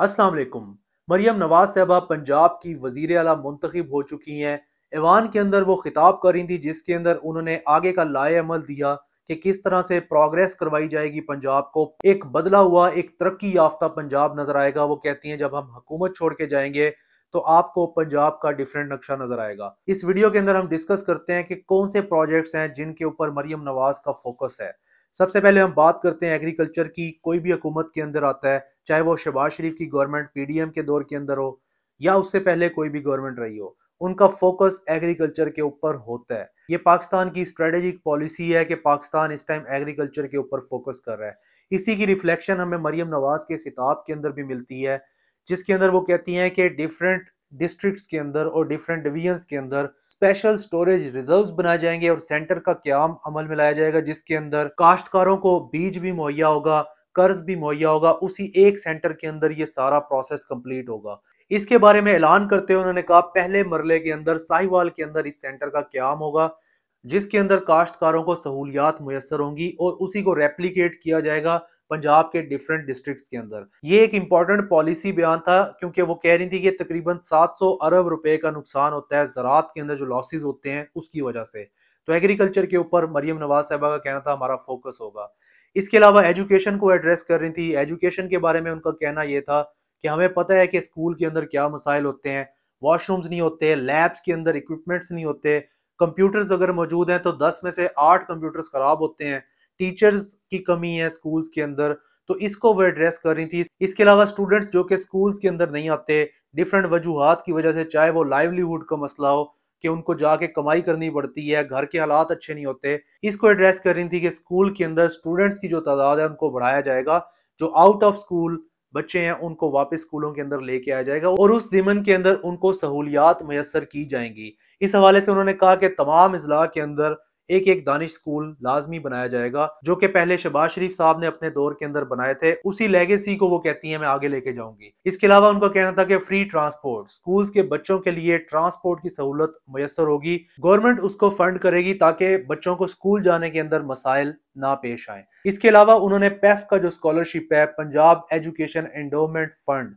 असलम मरियम नवाज साहबा पंजाब की वजीर अला मुंतब हो चुकी हैं ऐवान के अंदर वो खिताब रही थी जिसके अंदर उन्होंने आगे का लाए अमल दिया कि किस तरह से प्रोग्रेस करवाई जाएगी पंजाब को एक बदला हुआ एक तरक्की याफ्ता पंजाब नजर आएगा वो कहती हैं जब हम हकूमत छोड़ के जाएंगे तो आपको पंजाब का डिफरेंट नक्शा नजर आएगा इस वीडियो के अंदर हम डिस्कस करते हैं कि कौन से प्रोजेक्ट्स हैं जिनके ऊपर मरियम नवाज का फोकस है सबसे पहले हम बात करते हैं एग्रीकल्चर की कोई भी हुकूमत के अंदर आता है चाहे वो शहबाज शरीफ की गवर्नमेंट पीडीएम के दौर के अंदर हो या उससे पहले कोई भी गवर्नमेंट रही हो उनका फोकस एग्रीकल्चर के ऊपर होता है ये पाकिस्तान की स्ट्रेटेजिक पॉलिसी है कि पाकिस्तान इस टाइम एग्रीकल्चर के ऊपर फोकस कर रहा है इसी की रिफ्लेक्शन हमें मरियम नवाज के खिताब के अंदर भी मिलती है जिसके अंदर वो कहती हैं कि डिफरेंट डिस्ट्रिक्ट्स के अंदर और डिफरेंट डिवीजन के अंदर स्पेशल स्टोरेज रिजर्व बनाए जाएंगे और सेंटर का क्याम अमल में लाया जाएगा जिसके अंदर काश्तकारों को बीज भी मुहैया होगा कर्ज भी मुहैया होगा उसी एक सेंटर के अंदर ये सारा प्रोसेस कंप्लीट होगा इसके बारे में ऐलान करते हुए उन्होंने कहा पहले मरले के अंदर साहिवाल के अंदर इस सेंटर का क्याम होगा जिसके अंदर काश्तकारों को सहूलियात मुयसर होंगी और उसी को रेप्लीकेट किया जाएगा पंजाब के डिफरेंट डिस्ट्रिक्ट्स के अंदर ये एक इंपॉर्टेंट पॉलिसी बयान था क्योंकि वो कह रही थी कि तकरीबन 700 अरब रुपए का नुकसान होता है ज़रात के अंदर जो लॉसेज होते हैं उसकी वजह से तो एग्रीकल्चर के ऊपर मरियम नवाज साहबा का कहना था हमारा फोकस होगा इसके अलावा एजुकेशन को एड्रेस कर रही थी एजुकेशन के बारे में उनका कहना यह था कि हमें पता है कि स्कूल के अंदर क्या मसाइल होते हैं वॉशरूम्स नहीं होते लैब्स के अंदर इक्विपमेंट्स नहीं होते कंप्यूटर्स अगर मौजूद हैं तो 10 में से 8 कंप्यूटर्स खराब होते हैं टीचर्स की कमी है स्कूल्स के अंदर तो इसको वो एड्रेस कर रही थी इसके अलावा स्टूडेंट्स जो कि स्कूल्स के अंदर नहीं आते डिफरेंट वजूहत की वजह से चाहे वो लाइवलीहुड का मसला हो कि उनको जाके कमाई करनी पड़ती है घर के हालात अच्छे नहीं होते इसको एड्रेस कर रही थी कि स्कूल के अंदर स्टूडेंट्स की जो तादाद है उनको बढ़ाया जाएगा जो आउट ऑफ स्कूल बच्चे हैं उनको वापस स्कूलों के अंदर लेके आया जाएगा और उस जिमन के अंदर उनको सहूलियात मैसर की जाएंगी इस हवाले से उन्होंने कहा कि तमाम अजला के अंदर एक एक दानिश स्कूल लाजमी बनाया जाएगा जो कि पहले शबाज शरीफ साहब ने अपने दौर के अंदर बनाए थे उसी लेगेसी को वो कहती है मैं आगे लेके जाऊंगी इसके अलावा उनका कहना था कि फ्री ट्रांसपोर्ट स्कूल के बच्चों के लिए ट्रांसपोर्ट की सहूलत मैसर होगी गवर्नमेंट उसको फंड करेगी ताकि बच्चों को स्कूल जाने के अंदर मसाइल ना पेश आए इसके अलावा उन्होंने पैफ e का जो स्कॉलरशिप है पंजाब एजुकेशन एंडोमेंट फंड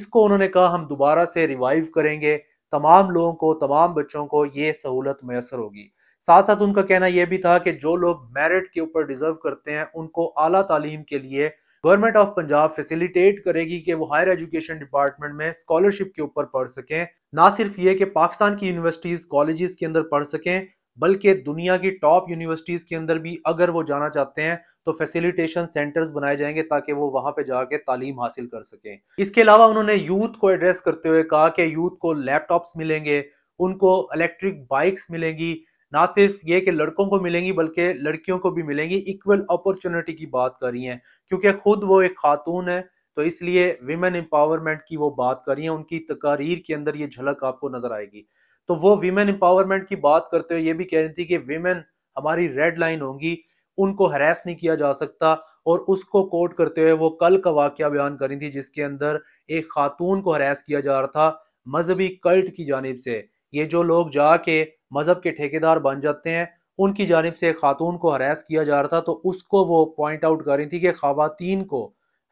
इसको उन्होंने कहा हम दोबारा से रिवाइव करेंगे तमाम लोगों को तमाम बच्चों को ये सहूलत मैसर होगी साथ साथ उनका कहना यह भी था कि जो लोग मेरिट के ऊपर डिजर्व करते हैं उनको आला तालीम के लिए गवर्नमेंट ऑफ पंजाब फैसिलिटेट करेगी कि वो हायर एजुकेशन डिपार्टमेंट में स्कॉलरशिप के ऊपर पढ़ सकें ना सिर्फ ये कि पाकिस्तान की यूनिवर्सिटीज़ कॉलेजेस के अंदर पढ़ सकें बल्कि दुनिया की टॉप यूनिवर्सिटीज़ के अंदर भी अगर वो जाना चाहते हैं तो फैसिलिटेशन सेंटर्स बनाए जाएंगे ताकि वो वहां पे जाके तालीम हासिल कर सकें इसके अलावा उन्होंने यूथ को एड्रेस करते हुए कहा कि यूथ को लैपटॉप्स मिलेंगे उनको इलेक्ट्रिक बाइक्स मिलेंगी ना सिर्फ ये कि लड़कों को मिलेंगी बल्कि लड़कियों को भी मिलेंगी इक्वल अपॉर्चुनिटी की बात कर रही हैं क्योंकि खुद वो एक खातून है तो इसलिए विमेन एम्पावरमेंट की वो बात कर रही हैं उनकी तकारीर के अंदर ये झलक आपको नजर आएगी तो वो विमेन एम्पावरमेंट की बात करते हुए ये भी कह रही थी कि विमेन हमारी रेड लाइन होंगी उनको हरास नहीं किया जा सकता और उसको कोट करते हुए वो कल का वाक्य बयान करी थी जिसके अंदर एक खातून को हरास किया जा रहा था मजहबी कल्ट की जानब से ये जो लोग जाके मज़हब के ठेकेदार बन जाते हैं उनकी जानब से एक खातून को हरास किया जा रहा था तो उसको वो पॉइंट आउट कर रही थी कि खातन को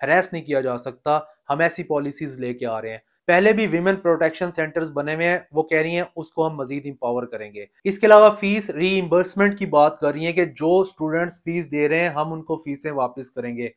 हरास नहीं किया जा सकता हम ऐसी पॉलिसीज़ लेके आ रहे हैं पहले भी विमेन प्रोटेक्शन सेंटर्स बने हुए हैं वो कह रही हैं उसको हम मजीद इम्पावर करेंगे इसके अलावा फीस एम्बर्समेंट की बात कर रही है कि जो स्टूडेंट्स फीस दे रहे हैं हम उनको फीसें वापस करेंगे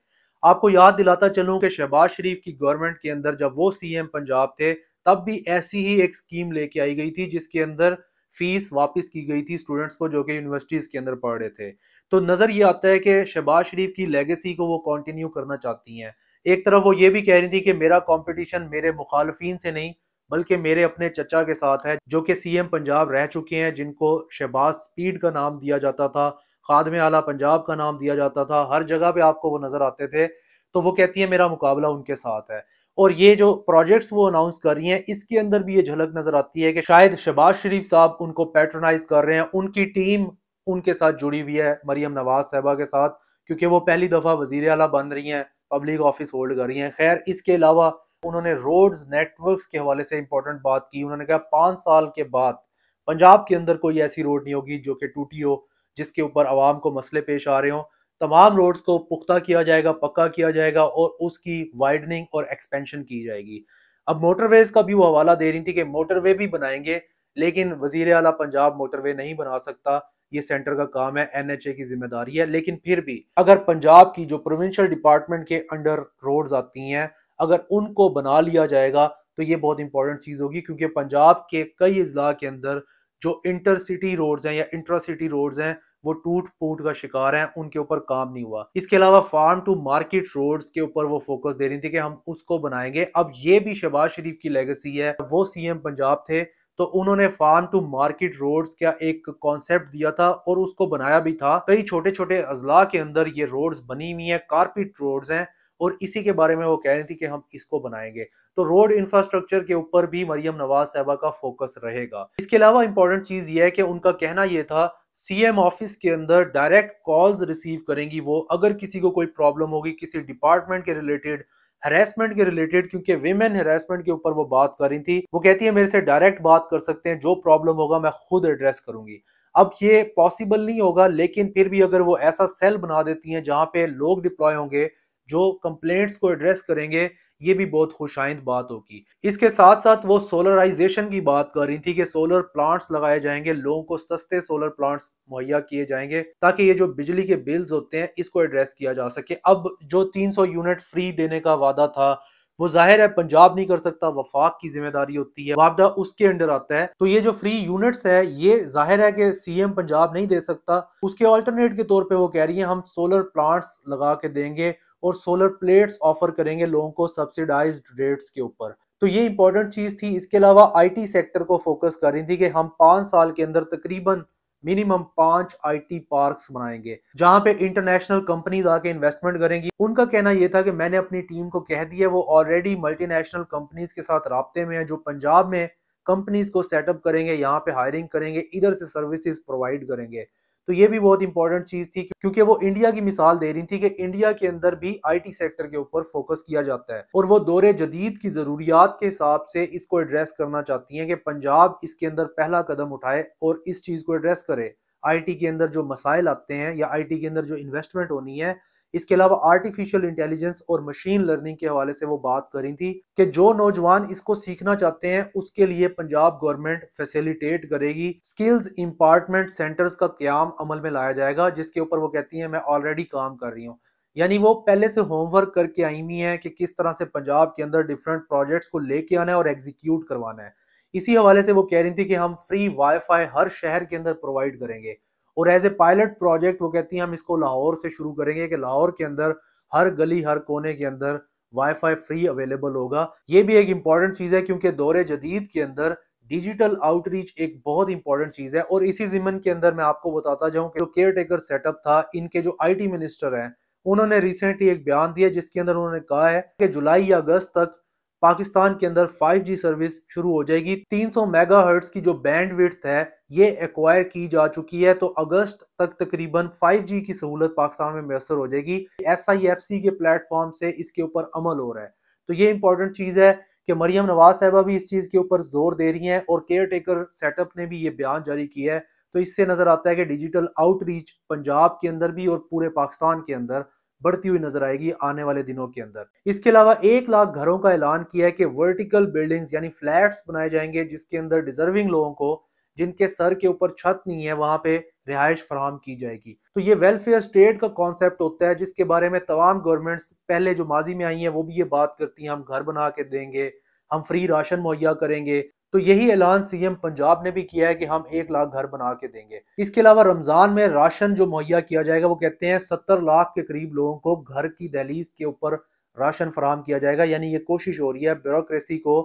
आपको याद दिलाता चलूं कि शहबाज शरीफ की गवर्नमेंट के अंदर जब वो सीएम पंजाब थे तब भी ऐसी ही एक स्कीम लेके आई गई थी जिसके अंदर फीस वापस की गई थी स्टूडेंट्स को जो कि यूनिवर्सिटीज़ के अंदर पढ़ रहे थे तो नज़र ये आता है कि शहबाज शरीफ की लेगेसी को वो कंटिन्यू करना चाहती हैं एक तरफ वो ये भी कह रही थी कि मेरा कंपटीशन मेरे मुखालफी से नहीं बल्कि मेरे अपने चचा के साथ है जो कि सीएम पंजाब रह चुके हैं जिनको शहबाज स्पीड का नाम दिया जाता था खादम आला पंजाब का नाम दिया जाता था हर जगह पे आपको वो नज़र आते थे तो वो कहती है मेरा मुकाबला उनके साथ है और ये जो प्रोजेक्ट्स वो अनाउंस कर रही हैं इसके अंदर भी ये झलक नजर आती है कि शायद शहबाज शरीफ साहब उनको पैट्रोनाइज कर रहे हैं उनकी टीम उनके साथ जुड़ी हुई है मरियम नवाज साहबा के साथ क्योंकि वो पहली दफ़ा वजीर अला बन रही हैं पब्लिक ऑफिस होल्ड कर रही हैं खैर इसके अलावा उन्होंने रोड्स नेटवर्क्स के हवाले से इंपॉर्टेंट बात की उन्होंने कहा पाँच साल के बाद पंजाब के अंदर कोई ऐसी रोड नहीं होगी जो कि टूटी हो जिसके ऊपर आवाम को मसले पेश आ रहे हों तमाम रोड्स को पुख्ता किया जाएगा पक्का किया जाएगा और उसकी वाइडनिंग और एक्सपेंशन की जाएगी अब मोटरवेज का भी वो हवाला दे रही थी कि मोटरवे भी बनाएंगे लेकिन वजीर अला पंजाब मोटरवे नहीं बना सकता ये सेंटर का काम है एनएचए की जिम्मेदारी है लेकिन फिर भी अगर पंजाब की जो प्रोविंशियल डिपार्टमेंट के अंडर रोड्स आती हैं अगर उनको बना लिया जाएगा तो ये बहुत इंपॉर्टेंट चीज़ होगी क्योंकि पंजाब के कई अजला के अंदर जो इंटरसिटी रोड्स हैं या इंट्रा सिटी रोड्स हैं वो टूट फूट का शिकार हैं उनके ऊपर काम नहीं हुआ इसके अलावा फार्म टू मार्केट रोड्स के ऊपर वो फोकस दे रही थी कि हम उसको बनाएंगे अब ये भी शहबाज शरीफ की लेगेसी है वो सीएम पंजाब थे तो उन्होंने फार्म टू मार्केट रोड्स का एक कॉन्सेप्ट दिया था और उसको बनाया भी था कई छोटे छोटे अजला के अंदर ये रोड्स बनी हुई हैं कारपेट रोड्स हैं और इसी के बारे में वो कह रही थी कि हम इसको बनाएंगे तो रोड इंफ्रास्ट्रक्चर के ऊपर भी मरियम नवाज साहबा का फोकस रहेगा इसके अलावा इंपॉर्टेंट चीज यह है कि उनका कहना यह था सीएम ऑफिस के अंदर डायरेक्ट कॉल्स रिसीव करेंगी वो अगर किसी को कोई प्रॉब्लम होगी किसी डिपार्टमेंट के रिलेटेड हेरासमेंट के रिलेटेड क्योंकि वेमेन हेरासमेंट के ऊपर वो बात कर रही थी वो कहती है मेरे से डायरेक्ट बात कर सकते हैं जो प्रॉब्लम होगा मैं खुद एड्रेस करूंगी अब ये पॉसिबल नहीं होगा लेकिन फिर भी अगर वो ऐसा सेल बना देती हैं जहां पे लोग डिप्लॉय होंगे जो कंप्लेंट्स को एड्रेस करेंगे ये भी बहुत खुशाइंद बात होगी इसके साथ साथ वो सोलराइजेशन की बात कर रही थी कि सोलर प्लांट्स लगाए जाएंगे लोगों को सस्ते सोलर प्लांट्स मुहैया किए जाएंगे ताकि ये जो बिजली के बिल्स होते हैं इसको एड्रेस किया जा सके अब जो 300 यूनिट फ्री देने का वादा था वो जाहिर है पंजाब नहीं कर सकता वफाक की जिम्मेदारी होती है वापडा उसके अंडर आता है तो ये जो फ्री यूनिट्स है ये जाहिर है कि सीएम पंजाब नहीं दे सकता उसके ऑल्टरनेट के तौर पे वो कह रही है हम सोलर प्लांट्स लगा के देंगे और सोलर प्लेट्स ऑफर करेंगे लोगों को सब्सिडाइज रेट्स के ऊपर तो ये इंपॉर्टेंट चीज थी इसके अलावा आईटी सेक्टर को फोकस कर रही थी कि हम पांच साल के अंदर तकरीबन मिनिमम पांच आईटी पार्क्स बनाएंगे जहां पे इंटरनेशनल कंपनीज आके इन्वेस्टमेंट करेंगी उनका कहना यह था कि मैंने अपनी टीम को कह दिया वो ऑलरेडी मल्टीनेशनल कंपनीज के साथ रबते में है जो पंजाब में कंपनीज को सेटअप करेंगे यहाँ पे हायरिंग करेंगे इधर से सर्विसेज प्रोवाइड करेंगे तो ये भी बहुत इंपॉर्टेंट चीज़ थी क्योंकि वो इंडिया की मिसाल दे रही थी कि इंडिया के अंदर भी आईटी सेक्टर के ऊपर फोकस किया जाता है और वो दौरे जदीद की ज़रूरियात के हिसाब से इसको एड्रेस करना चाहती हैं कि पंजाब इसके अंदर पहला कदम उठाए और इस चीज़ को एड्रेस करे आईटी के अंदर जो मसाइल आते हैं या आईटी के अंदर जो इन्वेस्टमेंट होनी है इसके अलावा आर्टिफिशियल इंटेलिजेंस और मशीन लर्निंग के हवाले से वो बात करी थी कि जो नौजवान इसको सीखना चाहते हैं उसके लिए पंजाब गवर्नमेंट फैसिलिटेट करेगी स्किल्स इम्पार्टमेंट सेंटर्स का क्याम अमल में लाया जाएगा जिसके ऊपर वो कहती हैं मैं ऑलरेडी काम कर रही हूँ यानी वो पहले से होमवर्क करके आई हुई है कि किस तरह से पंजाब के अंदर डिफरेंट प्रोजेक्ट्स को लेके आना है और एग्जीक्यूट करवाना है इसी हवाले से वो कह रही थी कि हम फ्री वाईफाई हर शहर के अंदर प्रोवाइड करेंगे और एज ए पायलट प्रोजेक्ट वो कहती हैं हम इसको लाहौर से शुरू करेंगे कि लाहौर के अंदर हर गली हर कोने के अंदर वाईफाई फ्री अवेलेबल होगा ये भी एक इंपॉर्टेंट चीज़ है क्योंकि दौरे जदीद के अंदर डिजिटल आउटरीच एक बहुत इंपॉर्टेंट चीज़ है और इसी जिमन के अंदर मैं आपको बताता जाऊं कि जो केयर टेकर सेटअप था इनके जो आईटी मिनिस्टर हैं उन्होंने रिसेंटली एक बयान दिया जिसके अंदर उन्होंने कहा है कि जुलाई या अगस्त तक पाकिस्तान के अंदर 5G सर्विस शुरू हो जाएगी 300 मेगाहर्ट्ज की जो बैंडविड्थ है ये एक्वायर की जा चुकी है तो अगस्त तक तकरीबन 5G की सहूलत पाकिस्तान में मैसर हो जाएगी एस आई के प्लेटफॉर्म से इसके ऊपर अमल हो रहा है तो ये इंपॉर्टेंट चीज़ है कि मरियम नवाज साहबा भी इस चीज़ के ऊपर जोर दे रही है और केयर टेकर सेटअप ने भी ये बयान जारी किया है तो इससे नज़र आता है कि डिजिटल आउटरीच पंजाब के अंदर भी और पूरे पाकिस्तान के अंदर बढ़ती हुई नजर आएगी आने वाले दिनों के अंदर इसके अलावा एक लाख घरों का ऐलान किया है कि वर्टिकल बिल्डिंग्स यानी फ्लैट्स बनाए जाएंगे जिसके अंदर डिजर्विंग लोगों को जिनके सर के ऊपर छत नहीं है वहां पे रिहाइश फराहम की जाएगी तो ये वेलफेयर स्टेट का कॉन्सेप्ट होता है जिसके बारे में तमाम गवर्नमेंट्स पहले जो माजी में आई हैं वो भी ये बात करती हैं हम घर बना के देंगे हम फ्री राशन मुहैया करेंगे तो यही ऐलान सीएम पंजाब ने भी किया है कि हम एक लाख घर बना के देंगे इसके अलावा रमजान में राशन जो मुहैया किया जाएगा वो कहते हैं सत्तर लाख के करीब लोगों को घर की दहलीज के ऊपर राशन फराम किया जाएगा यानी ये कोशिश हो रही है ब्यूरोक्रेसी को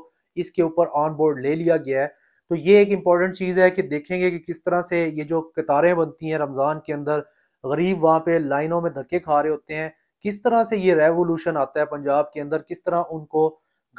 इसके ऊपर ऑन बोर्ड ले लिया गया है तो ये एक इम्पॉर्टेंट चीज़ है कि देखेंगे कि किस तरह से ये जो कतारें बनती हैं रमज़ान के अंदर गरीब वहाँ पे लाइनों में धक्के खा रहे होते हैं किस तरह से ये रेवोल्यूशन आता है पंजाब के अंदर किस तरह उनको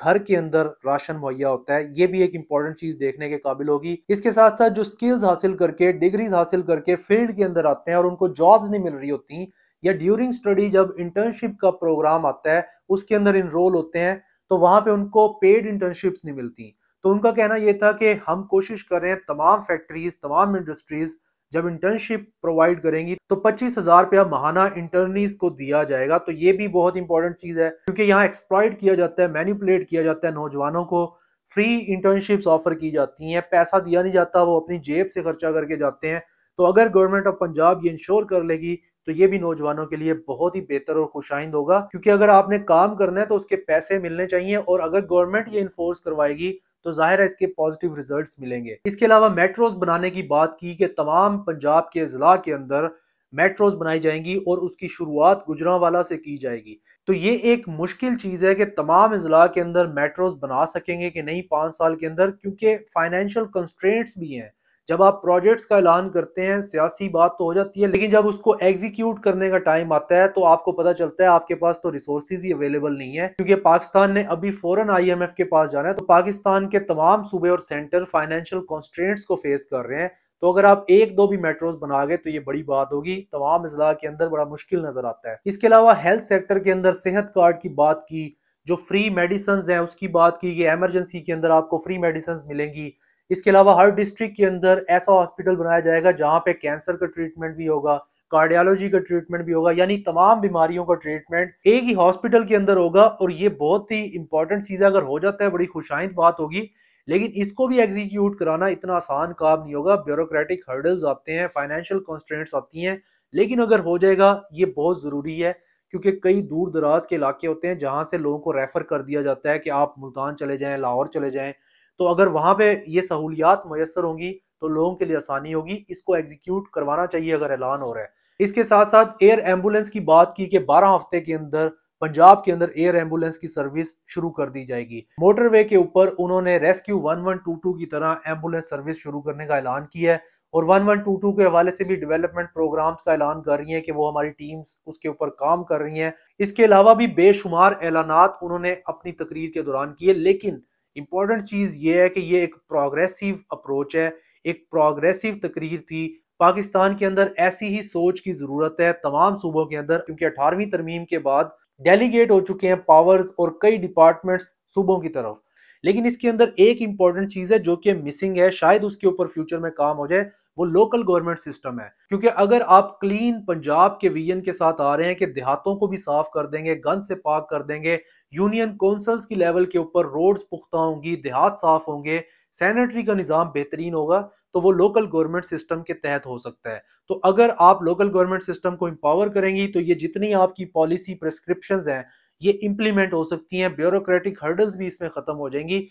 घर के अंदर राशन मुहैया होता है ये भी एक इंपॉर्टेंट चीज देखने के काबिल होगी इसके साथ साथ जो स्किल्स हासिल करके डिग्रीज हासिल करके फील्ड के अंदर आते हैं और उनको जॉब्स नहीं मिल रही होती या ड्यूरिंग स्टडी जब इंटर्नशिप का प्रोग्राम आता है उसके अंदर इनरोल होते हैं तो वहां पे उनको पेड इंटर्नशिप नहीं मिलती तो उनका कहना यह था कि हम कोशिश कर रहे हैं तमाम फैक्ट्रीज तमाम इंडस्ट्रीज जब इंटर्नशिप प्रोवाइड करेंगी तो पच्चीस हजार रुपया महाना इंटर्नीस को दिया जाएगा तो ये भी बहुत इंपॉर्टेंट चीज है क्योंकि यहाँ एक्सप्लॉयड किया जाता है मैनिपुलेट किया जाता है नौजवानों को फ्री इंटर्नशिप्स ऑफर की जाती हैं पैसा दिया नहीं जाता वो अपनी जेब से खर्चा करके जाते हैं तो अगर गवर्नमेंट ऑफ पंजाब ये इंश्योर कर लेगी तो ये भी नौजवानों के लिए बहुत ही बेहतर और खुशाइंद होगा क्योंकि अगर आपने काम करना है तो उसके पैसे मिलने चाहिए और अगर गवर्नमेंट ये इन्फोर्स करवाएगी तो ज़ाहिर है इसके पॉजिटिव रिजल्ट मिलेंगे इसके अलावा मेट्रोज बनाने की बात की कि तमाम पंजाब के ज़िला के अंदर मेट्रोज बनाई जाएंगी और उसकी शुरुआत गुजरावाला से की जाएगी तो ये एक मुश्किल चीज़ है कि तमाम अजला के अंदर मेट्रोज बना सकेंगे कि नहीं पांच साल के अंदर क्योंकि फाइनेंशियल कंस्ट्रेंट्स भी हैं जब आप प्रोजेक्ट्स का ऐलान करते हैं सियासी बात तो हो जाती है लेकिन जब उसको एग्जीक्यूट करने का टाइम आता है तो आपको पता चलता है आपके पास तो रिसोर्स ही अवेलेबल नहीं है क्योंकि पाकिस्तान ने अभी फौरन आईएमएफ के पास जाना है तो पाकिस्तान के तमाम सूबे और सेंटर फाइनेंशियल कॉन्स्ट्रेंट्स को फेस कर रहे हैं तो अगर आप एक दो भी मेट्रोज बना गए तो ये बड़ी बात होगी तमाम अजला के अंदर बड़ा मुश्किल नजर आता है इसके अलावा हेल्थ सेक्टर के अंदर सेहत कार्ड की बात की जो फ्री मेडिसन है उसकी बात की कि एमरजेंसी के अंदर आपको फ्री मेडिसन मिलेंगी इसके अलावा हर डिस्ट्रिक्ट के अंदर ऐसा हॉस्पिटल बनाया जाएगा जहां पे कैंसर का ट्रीटमेंट भी होगा कार्डियोलॉजी का ट्रीटमेंट भी होगा यानी तमाम बीमारियों का ट्रीटमेंट एक ही हॉस्पिटल के अंदर होगा और ये बहुत ही इंपॉर्टेंट चीज़ अगर हो जाता है बड़ी खुशाइंद बात होगी लेकिन इसको भी एग्जीक्यूट कराना इतना आसान काम नहीं होगा ब्यूरोक्रेटिक हर्डल्स आते हैं फाइनेंशियल कॉन्स्टेंट्स आती हैं लेकिन अगर हो जाएगा ये बहुत ज़रूरी है क्योंकि कई दूर दराज के इलाके होते हैं जहां से लोगों को रेफ़र कर दिया जाता है कि आप मुल्तान चले जाएं लाहौर चले जाएं तो अगर वहां पे ये सहूलियात मैसर होंगी तो लोगों के लिए आसानी होगी इसको एग्जीक्यूट करवाना चाहिए अगर ऐलान हो रहा है इसके साथ साथ एयर एम्बुलेंस की बात की कि 12 हफ्ते के अंदर पंजाब के अंदर एयर एम्बुलेंस की सर्विस शुरू कर दी जाएगी मोटरवे के ऊपर उन्होंने रेस्क्यू टू की तरह एम्बुलेंस सर्विस शुरू करने का ऐलान किया है और 1122 के हवाले से भी डेवलपमेंट प्रोग्राम्स का ऐलान कर रही हैं कि वो हमारी टीम्स उसके ऊपर काम कर रही हैं इसके अलावा भी बेशुमार ऐलान उन्होंने अपनी तकरीर के दौरान किए लेकिन इंपॉर्टेंट चीज़ ये है कि ये एक प्रोग्रेसिव अप्रोच है एक प्रोग्रेसिव तकरीर थी पाकिस्तान के अंदर ऐसी ही सोच की ज़रूरत है तमाम सूबों के अंदर क्योंकि अठारहवीं तरमीम के बाद डेलीगेट हो चुके हैं पावर्स और कई डिपार्टमेंट्स सूबों की तरफ लेकिन इसके अंदर एक इंपॉर्टेंट चीज़ है जो कि मिसिंग है शायद उसके ऊपर फ्यूचर में काम हो जाए वो लोकल गवर्नमेंट सिस्टम है क्योंकि अगर आप क्लीन पंजाब के विजन के साथ आ रहे हैं कि देहातों को भी साफ कर देंगे गंद से पाक कर देंगे यूनियन काउंसिल्स की लेवल के ऊपर रोड्स पुख्ता होंगी देहात साफ होंगे सैनिटरी का निज़ाम बेहतरीन होगा तो वो लोकल गवर्नमेंट सिस्टम के तहत हो सकता है तो अगर आप लोकल गवर्नमेंट सिस्टम को इम्पावर करेंगी तो ये जितनी आपकी पॉलिसी प्रेस्क्रिप्शन हैं ये इम्प्लीमेंट हो सकती हैं ब्यूरोक्रेटिक हर्डल्स भी इसमें ख़त्म हो जाएंगी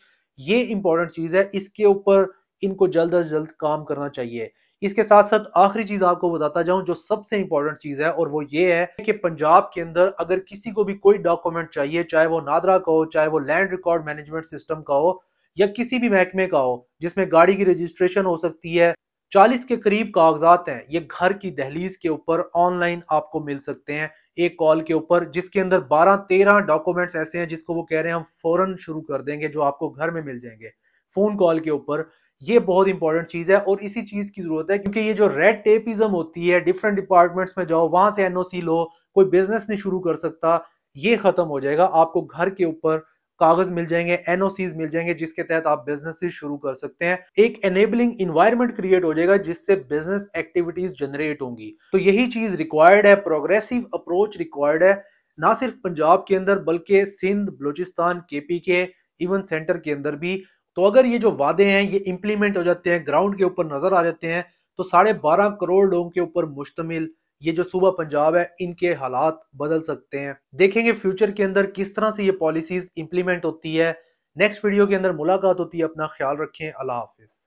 ये इंपॉर्टेंट चीज़ है इसके ऊपर इनको जल्द अज जल्द काम करना चाहिए इसके साथ साथ आखिरी चीज आपको बताता जाऊं जो सबसे इंपॉर्टेंट चीज है और वो ये है कि पंजाब के अंदर अगर किसी को भी कोई डॉक्यूमेंट चाहिए चाहे वो नादरा का हो चाहे वो लैंड रिकॉर्ड मैनेजमेंट सिस्टम का हो या किसी भी महकमे का हो जिसमें गाड़ी की रजिस्ट्रेशन हो सकती है चालीस के करीब कागजात हैं ये घर की दहलीज के ऊपर ऑनलाइन आपको मिल सकते हैं एक कॉल के ऊपर जिसके अंदर 12-13 डॉक्यूमेंट्स ऐसे हैं जिसको वो कह रहे हैं हम फौरन शुरू कर देंगे जो आपको घर में मिल जाएंगे फोन कॉल के ऊपर ये बहुत इंपॉर्टेंट चीज है और इसी चीज की जरूरत है क्योंकि ये जो रेड टेपिज्म होती है डिफरेंट डिपार्टमेंट्स में जाओ वहां से एनओसी लो कोई बिजनेस नहीं शुरू कर सकता ये खत्म हो जाएगा आपको घर के ऊपर कागज मिल जाएंगे एनओसीज मिल जाएंगे जिसके तहत आप बिजनेस शुरू कर सकते हैं एक एनेबलिंग इन्वायरमेंट क्रिएट हो जाएगा जिससे बिजनेस एक्टिविटीज जनरेट होंगी तो यही चीज रिक्वायर्ड है प्रोग्रेसिव अप्रोच रिक्वायर्ड है ना सिर्फ पंजाब के अंदर बल्कि सिंध बलूचिस्तान केपी के इवन सेंटर के अंदर भी तो अगर ये जो वादे हैं ये इम्प्लीमेंट हो जाते हैं ग्राउंड के ऊपर नजर आ जाते हैं तो साढ़े बारह करोड़ लोगों के ऊपर मुश्तमिल ये जो सूबा पंजाब है इनके हालात बदल सकते हैं देखेंगे फ्यूचर के अंदर किस तरह से ये पॉलिसीज इंप्लीमेंट होती है नेक्स्ट वीडियो के अंदर मुलाकात होती है अपना ख्याल रखें अल्लाह हाफिज़